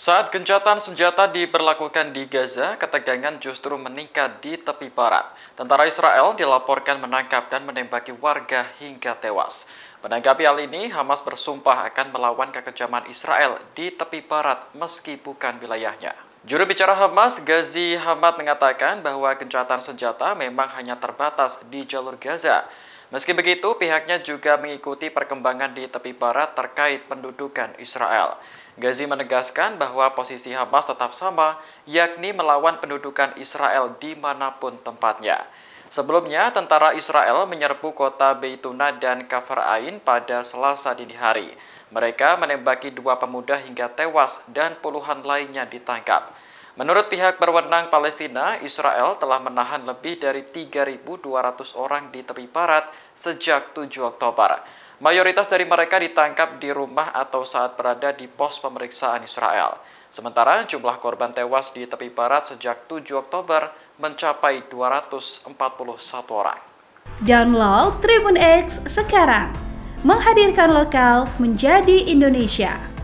Saat gencatan senjata diberlakukan di Gaza, ketegangan justru meningkat di tepi barat. Tentara Israel dilaporkan menangkap dan menembaki warga hingga tewas. Menanggapi hal ini, Hamas bersumpah akan melawan kekejaman Israel di tepi barat meski bukan wilayahnya. Juru bicara Hamas, Ghazi Hamad mengatakan bahwa gencatan senjata memang hanya terbatas di jalur Gaza. Meski begitu, pihaknya juga mengikuti perkembangan di tepi barat terkait pendudukan Israel. Gazi menegaskan bahwa posisi Hamas tetap sama, yakni melawan pendudukan Israel di dimanapun tempatnya. Sebelumnya, tentara Israel menyerbu kota Beituna dan Kafar Ain pada selasa dini hari. Mereka menembaki dua pemuda hingga tewas dan puluhan lainnya ditangkap. Menurut pihak berwenang Palestina, Israel telah menahan lebih dari 3.200 orang di tepi barat sejak 7 Oktober. Mayoritas dari mereka ditangkap di rumah atau saat berada di pos pemeriksaan Israel. Sementara jumlah korban tewas di tepi barat sejak 7 Oktober mencapai 241 orang. Download Tribun X sekarang. Menghadirkan lokal menjadi Indonesia.